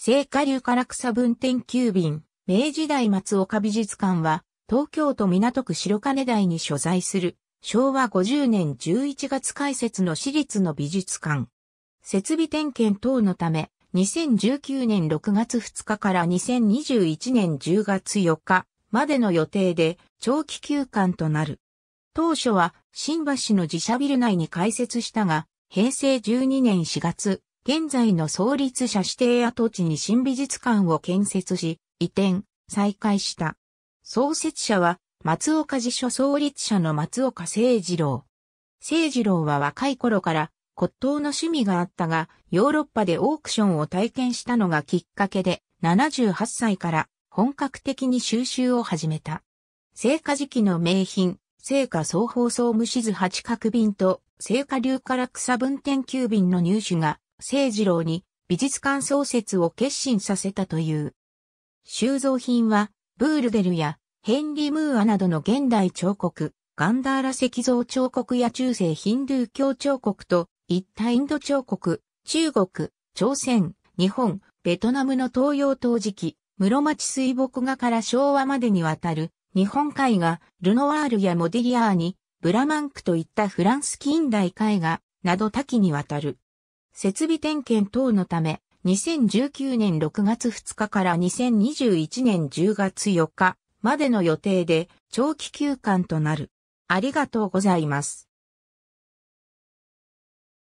聖火流唐草分店急便、明治代松岡美術館は、東京都港区白金台に所在する、昭和50年11月開設の私立の美術館。設備点検等のため、2019年6月2日から2021年10月4日までの予定で長期休館となる。当初は新橋の自社ビル内に開設したが、平成12年4月、現在の創立者指定跡地に新美術館を建設し、移転、再開した。創設者は、松岡寺所創立者の松岡聖二郎。聖二郎は若い頃から骨董の趣味があったが、ヨーロッパでオークションを体験したのがきっかけで、78歳から本格的に収集を始めた。聖火時期の名品、聖火双方総無図八角瓶と聖火流から草分店急瓶の入手が清次郎に美術館創設を決心させたという。収蔵品は、ブールデルやヘンリ・ムーアなどの現代彫刻、ガンダーラ石像彫刻や中世ヒンドゥー教彫刻と、一体インド彫刻、中国、朝鮮、日本、ベトナムの東洋陶磁器、室町水墨画から昭和までにわたる、日本絵画、ルノワールやモディリアーニ、ブラマンクといったフランス近代絵画、など多岐にわたる。設備点検等のため、2019年6月2日から2021年10月4日までの予定で長期休館となる。ありがとうございます。